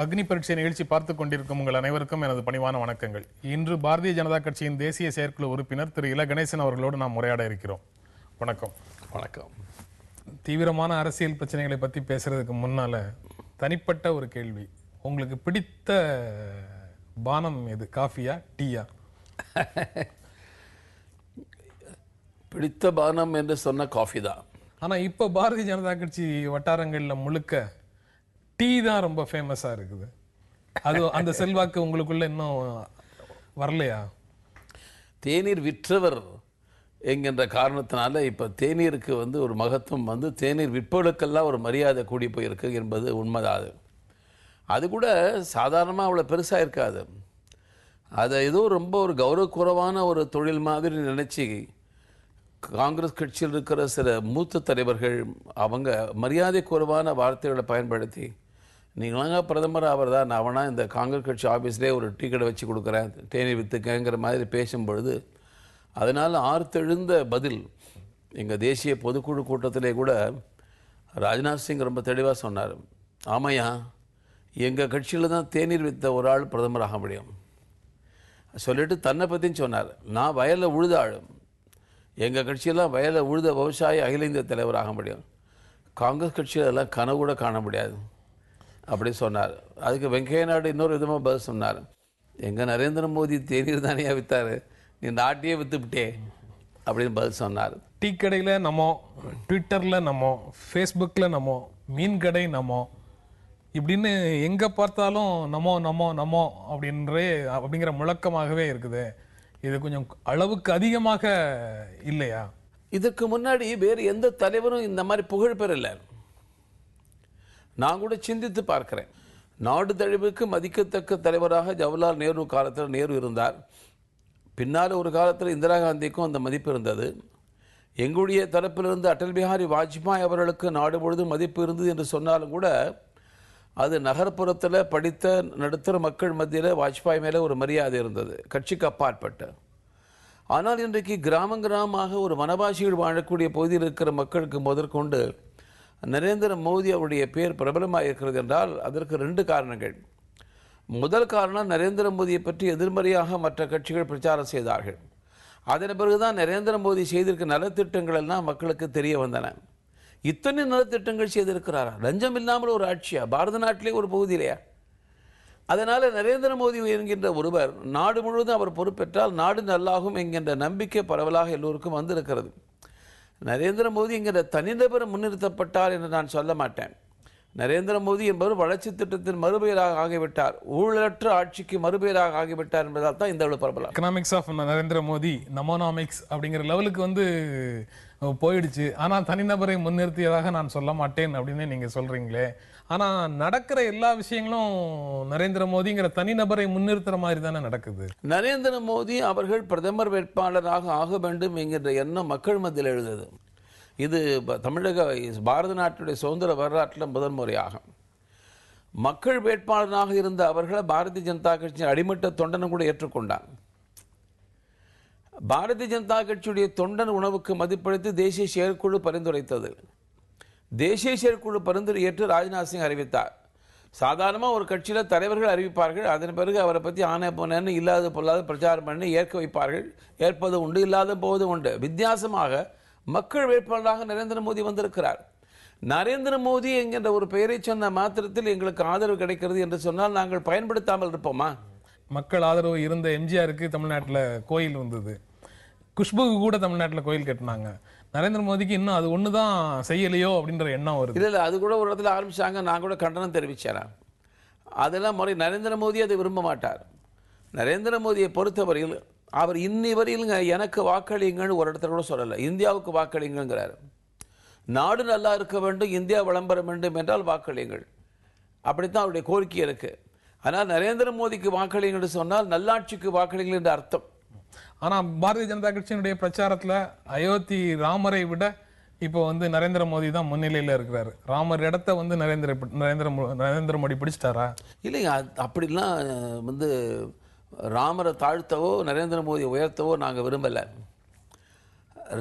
அக்னி பரீட்சை நிகழ்ச்சி பார்த்து கொண்டிருக்கும் உங்கள் அனைவருக்கும் எனது பணிவான வணக்கங்கள் இன்று பாரதிய ஜனதா கட்சியின் தேசிய செயற்குழு உறுப்பினர் திரு இல கணேசன் அவர்களோடு நாம் உரையாட இருக்கிறோம் வணக்கம் வணக்கம் தீவிரமான அரசியல் பிரச்சனைகளை பற்றி பேசுறதுக்கு முன்னால் தனிப்பட்ட ஒரு கேள்வி உங்களுக்கு பிடித்த பானம் எது காஃபியா டீயா பிடித்த பானம் என்று சொன்ன காஃபி தான் ஆனால் இப்போ பாரதிய ஜனதா கட்சி வட்டாரங்களில் முழுக்க டீ தான் ரொம்ப ஃபேமஸாக இருக்குது அது அந்த செல்வாக்கு உங்களுக்குள்ள இன்னும் வரலையா தேநீர் விற்றவர் என்கின்ற காரணத்தினால இப்போ தேநீருக்கு வந்து ஒரு மகத்துவம் வந்து தேநீர் விற்பவர்களுக்கெல்லாம் ஒரு மரியாதை கூடி போயிருக்கு என்பது உண்மைதான் அது அது கூட சாதாரணமாக அவ்வளோ பெருசாக இருக்காது அதை ஏதோ ரொம்ப ஒரு கௌரவக்குறவான ஒரு தொழில் மாதிரி நினச்சி காங்கிரஸ் கட்சியில் இருக்கிற சில மூத்த தலைவர்கள் அவங்க மரியாதைக்குறவான வார்த்தைகளை பயன்படுத்தி நீங்களாங்க பிரதமர் அவர் தான் அவனா இந்த காங்கிரஸ் கட்சி ஆஃபீஸ்லேயே ஒரு டிக்கெட்டை வச்சு கொடுக்குறேன் தேனி வித்துக்கேங்கிற மாதிரி பேசும்பொழுது அதனால் ஆர்த்தெழுந்த பதில் எங்கள் தேசிய பொதுக்குழு கூட்டத்திலே கூட ராஜ்நாத் சிங் ரொம்ப தெளிவாக சொன்னார் ஆமையா எங்கள் கட்சியில் தான் தேநீர் வித்த ஒரு ஆள் பிரதமர் ஆக முடியும் சொல்லிவிட்டு தன்னை பற்றின்னு சொன்னார் நான் வயலில் உழுத ஆள் எங்கள் கட்சியெல்லாம் வயலில் உழுத விவசாயி அகில இந்திய தலைவர் ஆக முடியும் காங்கிரஸ் கட்சியில் அதெல்லாம் கனவு கூட காண முடியாது அப்படி சொன்னார் அதுக்கு வெங்கைய நாயுடு இன்னொரு விதமாக பதில் சொன்னார் எங்கள் நரேந்திர மோடி தேநீர் தானே விற்றாரு நீ நாட்டையே விற்றுப்பிட்டே அப்படின்னு பதில் சொன்னார் டீ கடையில் நம்ம ட்விட்டரில் நம்ம ஃபேஸ்புக்கில் நம்ம மீன் கடை நம்ம இப்படின்னு எங்கே பார்த்தாலும் நம்ம நம்ம நம்ம அப்படின்ற அப்படிங்கிற முழக்கமாகவே இருக்குது இது கொஞ்சம் அளவுக்கு அதிகமாக இல்லையா இதுக்கு முன்னாடி வேறு எந்த தலைவரும் இந்த மாதிரி புகழ் பெறலை நான் கூட சிந்தித்து பார்க்கிறேன் நாடு தழிவுக்கு மதிக்கத்தக்க தலைவராக ஜவஹர்லால் நேரு காலத்தில் நேரு இருந்தார் பின்னால் ஒரு காலத்தில் இந்திரா காந்திக்கும் அந்த மதிப்பு இருந்தது எங்களுடைய தரப்பிலிருந்து அடல் பிஹாரி வாஜ்பாய் அவர்களுக்கு நாடு முழுதும் மதிப்பு இருந்தது என்று சொன்னாலும் கூட அது நகர்ப்புறத்தில் படித்த நடுத்தர மக்கள் மத்தியில் வாஜ்பாய் மேலே ஒரு மரியாதை இருந்தது கட்சிக்கு அப்பாற்பட்டு ஆனால் இன்றைக்கு கிராம கிராமமாக ஒரு வனவாசிகள் வாழக்கூடிய பகுதியில் இருக்கிற மக்களுக்கு முதற்கொண்டு நரேந்திர மோடி அவருடைய பெயர் பிரபலமாக இருக்கிறது என்றால் அதற்கு ரெண்டு காரணங்கள் முதல் காரணம் நரேந்திர மோடியை பற்றி எதிர்மறையாக மற்ற கட்சிகள் பிரச்சாரம் செய்தார்கள் அதன் பிறகுதான் நரேந்திர மோடி செய்திருக்க நலத்திட்டங்கள் எல்லாம் மக்களுக்கு தெரிய வந்தன இத்தனை நலத்திட்டங்கள் செய்திருக்கிறாரா லஞ்சம் இல்லாமல் ஒரு ஆட்சியா பாரத நாட்டிலே ஒரு பகுதியிலையா அதனால் நரேந்திர மோடி என்கின்ற ஒருவர் நாடு முழுவதும் அவர் பொறுப்பேற்றால் நாடு நல்லாகும் என்கின்ற நம்பிக்கை பரவலாக எல்லோருக்கும் வந்திருக்கிறது நரேந்திர மோடி என்கிற தனிநபர் முன்னிறுத்தப்பட்டார் என்று நான் சொல்ல மாட்டேன் நரேந்திர மோடி என்பவர் வளர்ச்சி திட்டத்தின் மறுபெயராக ஆகிவிட்டார் ஊழலற்ற ஆட்சிக்கு மறுபெயராக ஆகிவிட்டார் என்பதால் தான் இந்த அளவு பரபலம் economics of Narendra Modi Namonomics அப்படிங்கிற லெவலுக்கு வந்து போயிடுச்சு ஆனால் தனிநபரை முன்னிறுத்தியதாக நான் சொல்ல மாட்டேன் அப்படின்னு நீங்கள் சொல்கிறீங்களே ஆனால் நடக்கிற எல்லா விஷயங்களும் நரேந்திர மோடிங்கிற தனிநபரை முன்னிறுத்துற மாதிரி தானே நடக்குது நரேந்திர மோடி அவர்கள் பிரதமர் வேட்பாளராக ஆக வேண்டும் என்கின்ற எண்ணம் மக்கள் மத்தியில் எழுதுது இது தமிழக பாரத நாட்டுடைய சுதந்திர வரலாற்றில் முதன்முறையாக மக்கள் வேட்பாளராக இருந்த அவர்களை பாரதிய ஜனதா கட்சியின் அடிமட்ட தொண்டனம் கூட ஏற்றுக்கொண்டான் பாரதிய ஜனதா கட்சியுடைய தொண்டன் உணவுக்கு மதிப்பளித்து தேசிய செயற்குழு பரிந்துரைத்தது தேசிய செயற்குழு பரிந்துரை ஏற்று ராஜ்நாத் சிங் அறிவித்தார் சாதாரணமாக ஒரு கட்சியில் தலைவர்கள் அறிவிப்பார்கள் அதன் பிறகு அவரை பற்றி ஆணை போனேன்னு இல்லாத பொல்லாத பிரச்சாரம் பண்ணி ஏற்க வைப்பார்கள் ஏற்பது உண்டு இல்லாத போவது உண்டு வித்தியாசமாக மக்கள் வேட்பாளராக நரேந்திர மோடி வந்திருக்கிறார் நரேந்திர மோடி என்கின்ற ஒரு பெயரை சொன்ன மாத்திரத்தில் எங்களுக்கு ஆதரவு கிடைக்கிறது என்று சொன்னால் நாங்கள் பயன்படுத்தாமல் இருப்போமா மக்கள் ஆதரவு இருந்த எம்ஜிஆருக்கு தமிழ்நாட்டில் கோயில் வந்தது குஷ்புக்கு கூட தமிழ்நாட்டில் கோயில் கட்டினாங்க நரேந்திர மோடிக்கு இன்னும் அது ஒன்று தான் செய்யலையோ அப்படின்ற எண்ணம் வருது இல்லை அது கூட ஒரு இடத்துல ஆரம்பித்தாங்க நான் கூட கண்டனம் தெரிவித்தேன் அதெல்லாம் முறை நரேந்திர மோடி அதை விரும்ப மாட்டார் நரேந்திர மோடியை பொறுத்தவரையில் அவர் இன்னி வரையிலுங்க எனக்கு வாக்களிங்கன்னு ஒரு இடத்துல கூட சொல்லலை இந்தியாவுக்கு வாக்களிங்கிறார் நாடு நல்லா இருக்க வேண்டும் இந்தியா விளம்பரம் வேண்டும் என்றால் வாக்களிங்கள் அப்படித்தான் அவருடைய கோரிக்கை இருக்குது ஆனால் நரேந்திர மோடிக்கு வாக்களிங்க என்று சொன்னால் நல்லாட்சிக்கு வாக்களிங்க என்று அர்த்தம் ஆனால் பாரதிய ஜனதா கட்சியினுடைய பிரச்சாரத்தில் அயோத்தி ராமரை விட இப்போ வந்து நரேந்திர மோடி தான் முன்னிலையில் இருக்கிறாரு ராமர் இடத்த வந்து நரேந்திர நரேந்திர நரேந்திர மோடி பிடிச்சிட்டாரா இல்லைங்க அப்படிலாம் வந்து ராமரை தாழ்த்தவோ நரேந்திர மோடி உயர்த்தவோ நாங்கள் விரும்பலை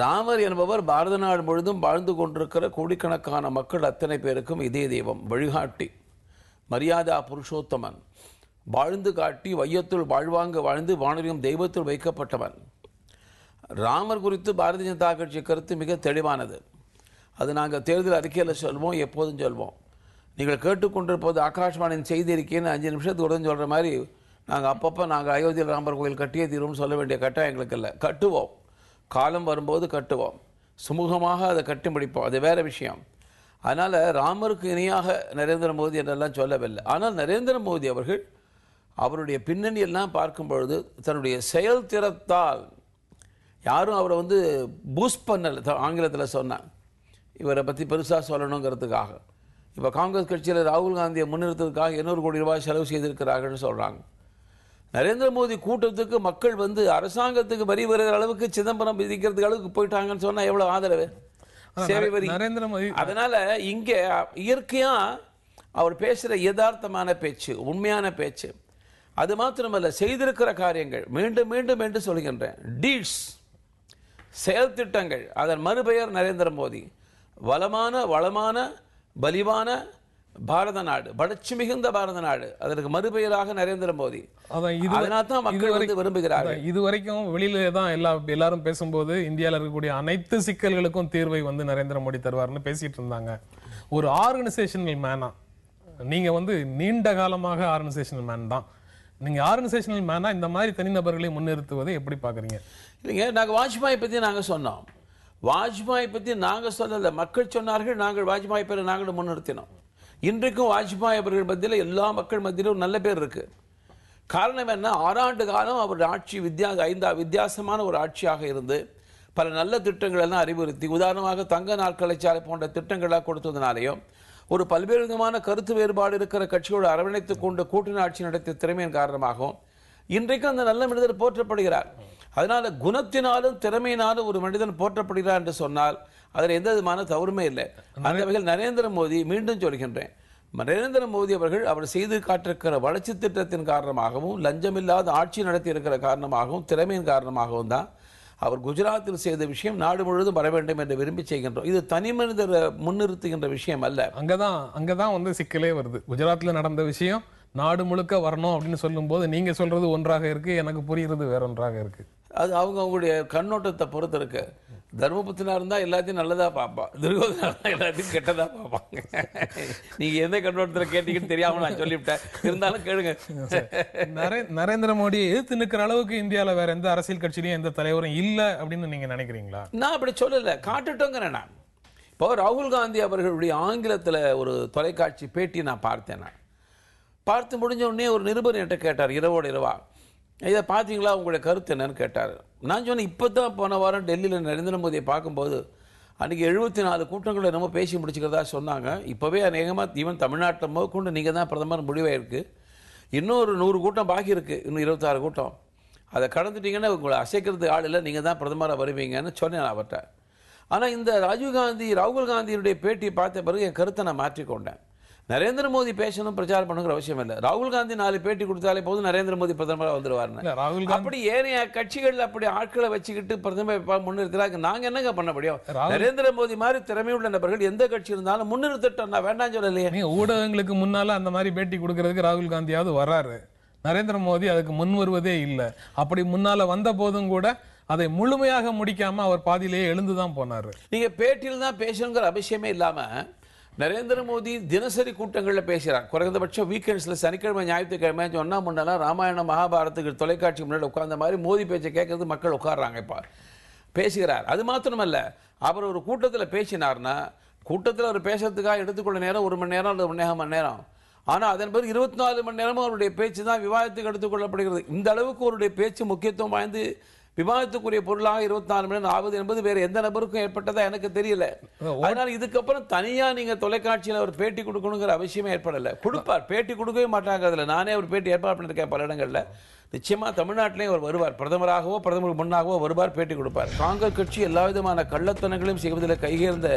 ராமர் என்பவர் பாரத நாடு முழுதும் வாழ்ந்து கொண்டிருக்கிற கோடிக்கணக்கான மக்கள் அத்தனை பேருக்கும் இதே தெய்வம் வழிகாட்டி மரியாதா புருஷோத்தமன் வாழ்ந்து காட்டி வையத்துள் வாழ்வாங்க வாழ்ந்து வானொலியும் தெய்வத்துள் வைக்கப்பட்டவன் ராமர் குறித்து பாரதிய ஜனதா கட்சி கருத்து மிக தெளிவானது அது நாங்கள் தேர்தல் அறிக்கையில் சொல்வோம் எப்போதும் சொல்வோம் நீங்கள் கேட்டுக்கொண்டிருப்பது ஆகாஷ்வாணியின் செய்தி இருக்கேன்னு அஞ்சு நிமிஷத்துக்கு உடனே சொல்கிற மாதிரி நாங்கள் அப்பப்போ நாங்கள் அயோத்தியில் ராமர் கோயில் கட்டிய தீர்வோம்னு சொல்ல வேண்டிய கட்டாயம் எங்களுக்கு இல்லை கட்டுவோம் காலம் வரும்போது கட்டுவோம் சுமூகமாக அதை கட்டி முடிப்போம் அது வேறு விஷயம் அதனால் ராமருக்கு இணையாக நரேந்திர மோடி என்றெல்லாம் சொல்லவில்லை ஆனால் நரேந்திர மோடி அவர்கள் அவருடைய பின்னணியெல்லாம் பார்க்கும் பொழுது தன்னுடைய செயல்திறத்தால் யாரும் அவரை வந்து பூஸ்ட் பண்ணலை ஆங்கிலத்தில் சொன்னான் இவரை பற்றி பெருசாக சொல்லணுங்கிறதுக்காக இப்போ காங்கிரஸ் கட்சியில் ராகுல் காந்தியை முன்னிறுத்ததுக்காக எண்ணூறு கோடி ரூபாய் செலவு செய்திருக்கிறார்கள்னு சொல்கிறாங்க நரேந்திர மோடி கூட்டத்துக்கு மக்கள் வந்து அரசாங்கத்துக்கு வரி வருகிற அளவுக்கு சிதம்பரம் விதிக்கிறதுக்கு அளவுக்கு போயிட்டாங்கன்னு சொன்னால் எவ்வளோ ஆதரவு சேவைவரி நரேந்திர மோடி அதனால இங்கே இயற்கையா அவர் பேசுகிற யதார்த்தமான பேச்சு உண்மையான பேச்சு அது மாத்திரமல்ல செய்திருக்கிற காரியங்கள் மீண்டும் மீண்டும் என்று சொல்கின்றேன் டீட்ஸ் செயல் திட்டங்கள் அதன் மறுபெயர் நரேந்திர மோடி வளமான வளமான பலிவான பாரத நாடு வளர்ச்சி மிகுந்த பாரத நாடு அதற்கு மறுபெயராக நரேந்திர மோடி தான் இதுவரைக்கும் வெளியில தான் எல்லா எல்லாரும் பேசும்போது இந்தியாவில் இருக்கக்கூடிய அனைத்து சிக்கல்களுக்கும் தீர்வை வந்து நரேந்திர மோடி தருவார்னு பேசிட்டு இருந்தாங்க ஒரு ஆர்கனைசேஷனல் மேனா நீங்க வந்து நீண்ட காலமாக ஆர்கனைசேஷனல் மேன் தான் நீங்கள் ஆர்கனைசேஷனல் மேனா இந்த மாதிரி தனிநபர்களை முன்னிறுத்துவதை எப்படி பார்க்குறீங்க இல்லைங்க நாங்கள் வாஜ்பாய் பற்றி நாங்கள் சொன்னோம் வாஜ்பாய் பற்றி நாங்கள் சொல்லல மக்கள் சொன்னார்கள் நாங்கள் வாஜ்பாய் பேரை நாங்களும் முன்னிறுத்தினோம் இன்றைக்கும் வாஜ்பாய் அவர்கள் மத்தியில் எல்லா மக்கள் மத்தியிலும் நல்ல பேர் இருக்கு காரணம் என்ன ஆறாண்டு காலம் அவர் ஆட்சி வித்தியா ஐந்தா வித்தியாசமான ஒரு ஆட்சியாக இருந்து பல நல்ல திட்டங்கள் எல்லாம் அறிவுறுத்தி உதாரணமாக தங்க நாட்களை சாலை போன்ற திட்டங்களாக கொடுத்ததுனாலையும் ஒரு பல்வேறு விதமான கருத்து வேறுபாடு இருக்கிற கட்சியோடு அரவணைத்துக் கொண்டு கூட்டணி ஆட்சி நடத்திய திறமையின் காரணமாகவும் இன்றைக்கும் அந்த நல்ல மனிதர் போற்றப்படுகிறார் அதனால் குணத்தினாலும் திறமையினாலும் ஒரு மனிதன் போற்றப்படுகிறார் என்று சொன்னால் அதில் எந்த விதமான தவறுமே இல்லை அந்த வகையில் நரேந்திர மோடி மீண்டும் சொல்கின்றேன் நரேந்திர மோடி அவர்கள் அவர் செய்து காட்டிருக்கிற வளர்ச்சி திட்டத்தின் காரணமாகவும் லஞ்சமில்லாத ஆட்சி நடத்தி இருக்கிற காரணமாகவும் திறமையின் காரணமாகவும் தான் அவர் குஜராத்தில் செய்த விஷயம் நாடு முழுவதும் வர வேண்டும் என்று விரும்பி செய்கின்றோம் இது தனி மனிதரை முன்னிறுத்துகின்ற விஷயம் அல்ல அங்கதான் அங்கதான் வந்து சிக்கலே வருது குஜராத்தில் நடந்த விஷயம் நாடு முழுக்க வரணும் அப்படின்னு போது நீங்க சொல்றது ஒன்றாக இருக்கு எனக்கு புரியுறது வேற ஒன்றாக இருக்கு அது அவங்க அவங்களுடைய கண்ணோட்டத்தை பொறுத்து இருக்கு தர்மபுத்தினா இருந்தால் எல்லாத்தையும் நல்லதாக பார்ப்பான் துர்கோதனா எல்லாத்தையும் கெட்டதாக பார்ப்பாங்க நீங்கள் எந்த கண்ணோட்டத்தில் கேட்டீங்கன்னு தெரியாமல் நான் சொல்லிவிட்டேன் இருந்தாலும் கேளுங்க நரே நரேந்திர மோடி எதிர்த்து நிற்கிற அளவுக்கு இந்தியாவில் வேற எந்த அரசியல் கட்சியிலையும் எந்த தலைவரும் இல்லை அப்படின்னு நீங்கள் நினைக்கிறீங்களா நான் அப்படி சொல்லலை காட்டுட்டோங்க நான் இப்போ ராகுல் காந்தி அவர்களுடைய ஆங்கிலத்தில் ஒரு தொலைக்காட்சி பேட்டி நான் பார்த்தேன் நான் பார்த்து முடிஞ்ச உடனே ஒரு நிருபர் என்கிட்ட கேட்டார் இரவோடு இரவா இதை பார்த்தீங்களா உங்களுடைய கருத்து என்னன்னு கேட்டார் நான் சொன்னேன் இப்போ தான் போன வாரம் டெல்லியில் நரேந்திர மோடியை பார்க்கும்போது அன்றைக்கி எழுபத்தி நாலு கூட்டங்களை நம்ம பேசி முடிச்சுக்கிறதா சொன்னாங்க இப்போவே அநேகமாக ஈவன் தமிழ்நாட்டில் முதற்கொண்டு நீங்கள் தான் பிரதமர் முடிவாயிருக்கு இன்னொரு நூறு கூட்டம் பாக்கி இருக்குது இன்னும் இருபத்தாறு கூட்டம் அதை கடந்துட்டிங்கன்னா உங்களை அசைக்கிறது ஆள் இல்லை நீங்கள் தான் பிரதமராக வருவீங்கன்னு சொன்னேன் அவர்கிட்ட ஆனால் இந்த ராஜீவ்காந்தி ராகுல் காந்தியினுடைய பேட்டியை பார்த்த பிறகு என் கருத்தை நான் மாற்றிக்கொண்டேன் நரேந்திர மோடி பேசணும் பிரச்சாரம் பண்ணுங்கிற அவசியம் இல்லை ராகுல் காந்தி நாலு பேட்டி கொடுத்தாலே போதும் நரேந்திர மோடி பிரதமராக வந்துருவார் ராகுல் அப்படி ஏனைய கட்சிகள் அப்படி ஆட்களை வச்சுக்கிட்டு பிரதமர் முன்னிறுத்துறாங்க நாங்க என்னங்க பண்ண முடியும் நரேந்திர மோடி மாதிரி திறமையுள்ள நபர்கள் எந்த கட்சி இருந்தாலும் முன்னிறுத்தட்டோம் நான் வேண்டாம் சொல்லலையே ஊடகங்களுக்கு முன்னால அந்த மாதிரி பேட்டி கொடுக்கறதுக்கு ராகுல் காந்தியாவது வராரு நரேந்திர மோடி அதுக்கு முன் வருவதே இல்லை அப்படி முன்னால வந்த போதும் கூட அதை முழுமையாக முடிக்காம அவர் பாதியிலேயே எழுந்து தான் போனார் நீங்க பேட்டியில் தான் பேசணுங்கிற அவசியமே இல்லாம நரேந்திர மோடி தினசரி கூட்டங்களில் பேசுகிறார் குறைந்தபட்சம் வீக்கெண்ட்ஸில் சனிக்கிழமை ஞாயிற்றுக்கிழமை சொன்னா முன்னெல்லாம் ராமாயணம் மகாபாரத்துக்கு தொலைக்காட்சி முன்னாடி உட்கார்ந்த மாதிரி மோதி பேச்சை கேட்கறது மக்கள் உட்காடுறாங்க இப்போ பேசுகிறார் அது மாத்திரமல்ல அவர் ஒரு கூட்டத்தில் பேசினார்னா கூட்டத்தில் அவர் பேசுறதுக்காக எடுத்துக்கொள்ள நேரம் ஒரு மணி நேரம் அல்லது நேரம் மணி நேரம் ஆனால் அதன் பிறகு இருபத்தி நாலு மணி நேரமும் அவருடைய பேச்சு தான் விவாதத்துக்கு எடுத்துக்கொள்ளப்படுகிறது இந்த அளவுக்கு அவருடைய பேச்சு முக்கியத்துவம் வாய்ந்து விவாதத்துக்குரிய பொருளாக இருபத்தி நாலு மணி ஆகுது என்பது வேற எந்த நபருக்கும் ஏற்பட்டதா எனக்கு தெரியல அதனால இதுக்கப்புறம் தனியா நீங்க தொலைக்காட்சியில் அவர் பேட்டி கொடுக்கணுங்கிற அவசியமே ஏற்படல கொடுப்பார் பேட்டி கொடுக்கவே மாட்டாங்க அதுல நானே அவர் பேட்டி ஏற்பாடு பண்ணிருக்கேன் பல இடங்கள்ல நிச்சயமா தமிழ்நாட்டிலேயும் அவர் வருவார் பிரதமராகவோ பிரதமருக்கு முன்னாகவோ வருவார் பேட்டி கொடுப்பார் காங்கிரஸ் கட்சி எல்லா விதமான கள்ளத்தனங்களையும் செய்வதில் கைகேர்ந்த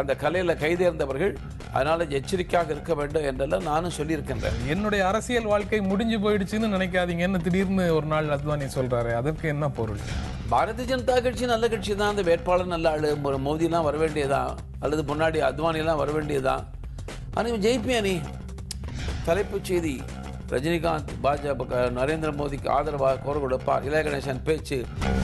அந்த கலையில் கைதேர்ந்தவர்கள் அதனால் எச்சரிக்கையாக இருக்க வேண்டும் என்றெல்லாம் நானும் சொல்லியிருக்கின்றேன் என்னுடைய அரசியல் வாழ்க்கை முடிஞ்சு போயிடுச்சுன்னு நினைக்காதீங்க என்ன திடீர்னு ஒரு நாள் அத்வானி சொல்கிறாரு அதற்கு என்ன பொருள் பாரதிய ஜனதா கட்சி நல்ல கட்சி தான் அந்த வேட்பாளர் நல்ல ஆள் மோதிலாம் வர வேண்டியதான் அல்லது முன்னாடி அத்வானிலாம் வர வேண்டியதான் ஆனால் ஜெய்பியானி தலைப்புச் செய்தி ரஜினிகாந்த் பாஜக நரேந்திர மோடிக்கு ஆதரவாக குரல் கொடுப்பார் இளைய கணேசன் பேச்சு